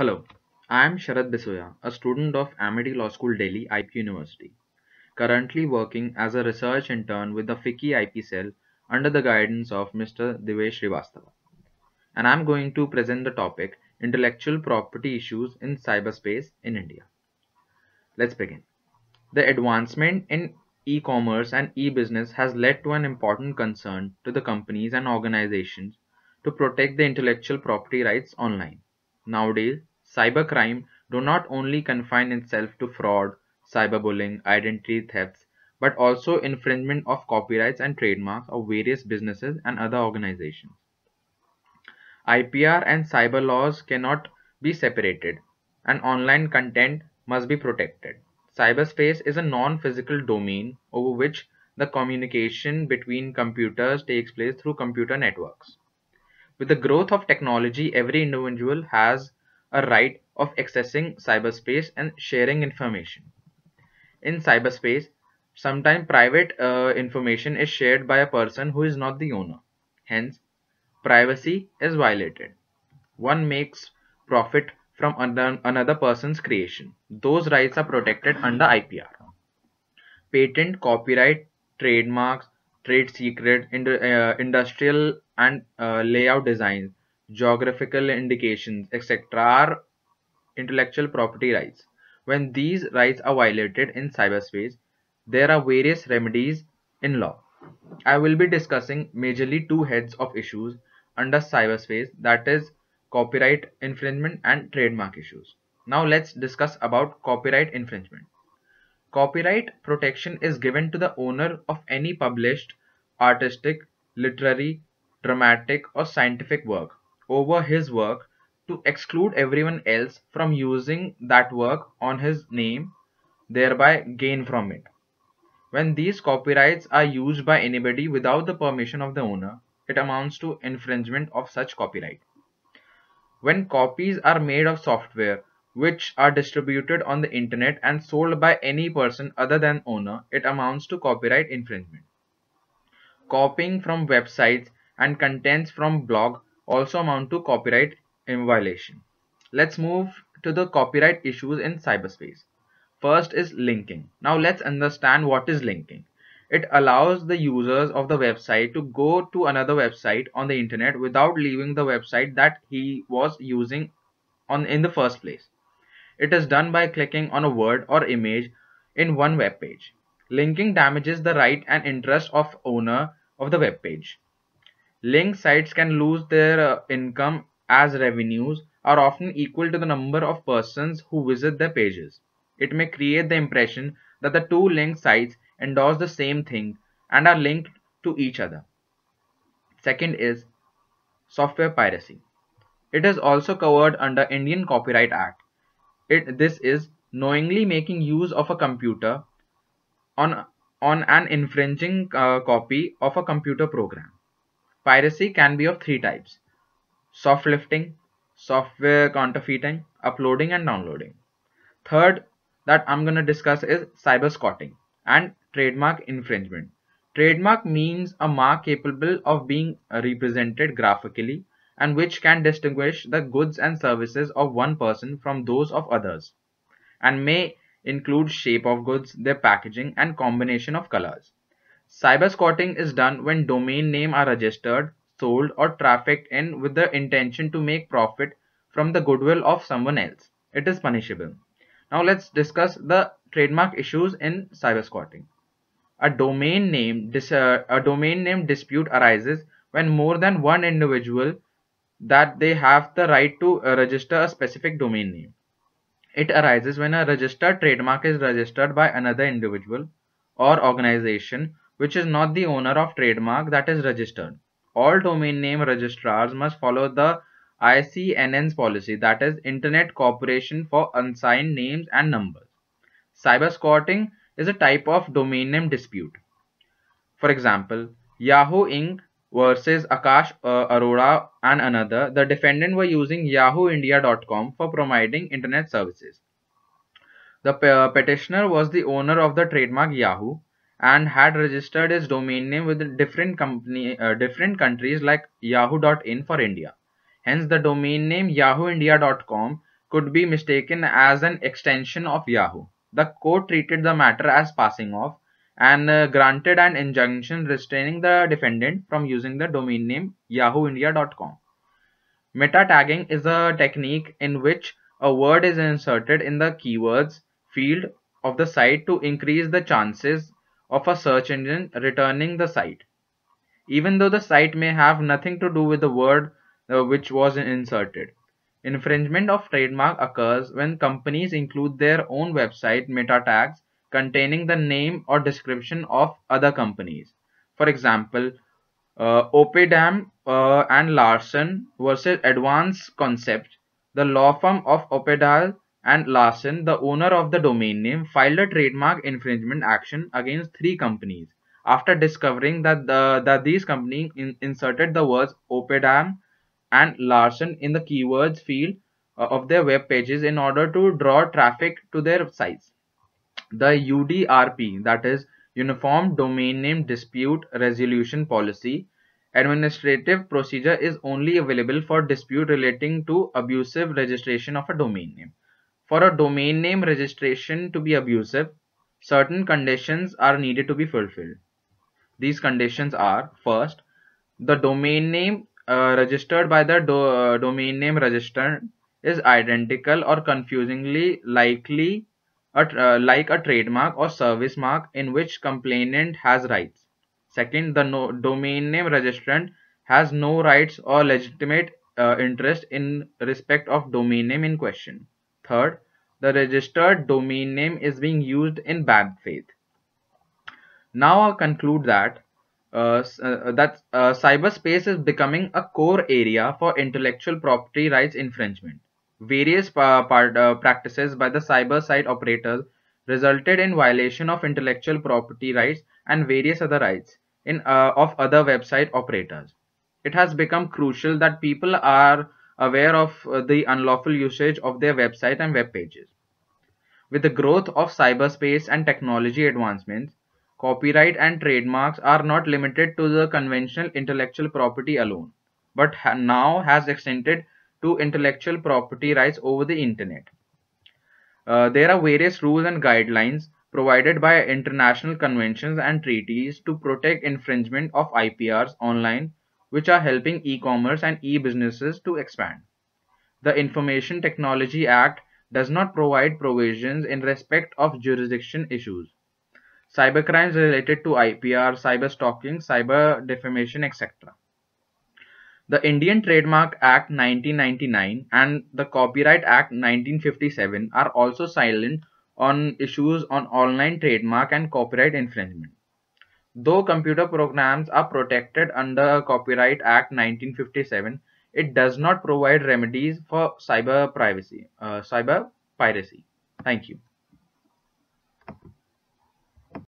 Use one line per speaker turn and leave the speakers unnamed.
Hello, I am Sharad Bisoya, a student of Amity Law School Delhi, IP University. Currently working as a research intern with the FICCI IP cell under the guidance of Mr. Divesh Srivastava. And I am going to present the topic Intellectual Property Issues in Cyberspace in India. Let's begin. The advancement in e-commerce and e-business has led to an important concern to the companies and organizations to protect the intellectual property rights online. Nowadays, Cybercrime do not only confine itself to fraud, cyberbullying, identity thefts, but also infringement of copyrights and trademarks of various businesses and other organizations. IPR and cyber laws cannot be separated, and online content must be protected. Cyberspace is a non physical domain over which the communication between computers takes place through computer networks. With the growth of technology, every individual has a right of accessing cyberspace and sharing information. In cyberspace, sometimes private uh, information is shared by a person who is not the owner. Hence, privacy is violated. One makes profit from another person's creation. Those rights are protected under IPR. Patent, copyright, trademarks, trade secret, ind uh, industrial and uh, layout designs geographical indications, etc., are intellectual property rights. When these rights are violated in cyberspace, there are various remedies in law. I will be discussing majorly two heads of issues under cyberspace that is copyright infringement and trademark issues. Now let's discuss about copyright infringement. Copyright protection is given to the owner of any published artistic, literary, dramatic or scientific work over his work to exclude everyone else from using that work on his name, thereby gain from it. When these copyrights are used by anybody without the permission of the owner, it amounts to infringement of such copyright. When copies are made of software which are distributed on the internet and sold by any person other than owner, it amounts to copyright infringement. Copying from websites and contents from blog also amount to copyright violation. Let's move to the copyright issues in cyberspace. First is linking. Now let's understand what is linking. It allows the users of the website to go to another website on the internet without leaving the website that he was using on in the first place. It is done by clicking on a word or image in one web page. Linking damages the right and interest of owner of the web page. Link sites can lose their uh, income as revenues are often equal to the number of persons who visit their pages. It may create the impression that the two link sites endorse the same thing and are linked to each other. Second is software piracy. It is also covered under Indian Copyright Act. It, this is knowingly making use of a computer on, on an infringing uh, copy of a computer program. Piracy can be of three types soft lifting, software counterfeiting, uploading, and downloading. Third, that I'm gonna discuss is cyber squatting and trademark infringement. Trademark means a mark capable of being represented graphically and which can distinguish the goods and services of one person from those of others and may include shape of goods, their packaging and combination of colors. Cybersquatting is done when domain name are registered, sold or trafficked in with the intention to make profit from the goodwill of someone else. It is punishable. Now let's discuss the trademark issues in cybersquatting. A domain name dis uh, a domain name dispute arises when more than one individual that they have the right to uh, register a specific domain name. It arises when a registered trademark is registered by another individual or organization which is not the owner of trademark that is registered. All domain name registrars must follow the ICNN's policy that is Internet Corporation for Unsigned Names and Numbers. Cybersquatting is a type of domain name dispute. For example, Yahoo Inc. versus Akash uh, Arora and another, the defendant were using yahooindia.com for providing internet services. The petitioner was the owner of the trademark Yahoo and had registered his domain name with different company uh, different countries like yahoo.in for india hence the domain name yahooindia.com could be mistaken as an extension of yahoo the court treated the matter as passing off and uh, granted an injunction restraining the defendant from using the domain name yahooindia.com meta tagging is a technique in which a word is inserted in the keywords field of the site to increase the chances of a search engine returning the site, even though the site may have nothing to do with the word uh, which was inserted. Infringement of trademark occurs when companies include their own website meta tags containing the name or description of other companies. For example, uh, Opedam uh, and Larson versus Advanced Concept, the law firm of Opedal and Larsen, the owner of the domain name, filed a trademark infringement action against three companies after discovering that, the, that these companies in, inserted the words Opedam and Larsen in the keywords field uh, of their web pages in order to draw traffic to their sites. The UDRP, that is Uniform Domain Name Dispute Resolution Policy, administrative procedure is only available for dispute relating to abusive registration of a domain name. For a domain name registration to be abusive, certain conditions are needed to be fulfilled. These conditions are first, the domain name uh, registered by the do, uh, domain name registrar is identical or confusingly likely a, uh, like a trademark or service mark in which complainant has rights. Second, the no domain name registrant has no rights or legitimate uh, interest in respect of domain name in question. Third, the registered domain name is being used in bad faith. Now I'll conclude that uh, uh, that uh, cyberspace is becoming a core area for intellectual property rights infringement. Various uh, part, uh, practices by the cyber site operators resulted in violation of intellectual property rights and various other rights in, uh, of other website operators. It has become crucial that people are aware of uh, the unlawful usage of their website and web pages. With the growth of cyberspace and technology advancements, copyright and trademarks are not limited to the conventional intellectual property alone, but ha now has extended to intellectual property rights over the internet. Uh, there are various rules and guidelines provided by international conventions and treaties to protect infringement of IPRs online which are helping e-commerce and e-businesses to expand. The Information Technology Act does not provide provisions in respect of jurisdiction issues. Cybercrimes related to IPR, cyber stalking, cyber defamation, etc. The Indian Trademark Act 1999 and the Copyright Act 1957 are also silent on issues on online trademark and copyright infringement. Though computer programs are protected under Copyright Act 1957, it does not provide remedies for cyber privacy, uh, cyber piracy. Thank you.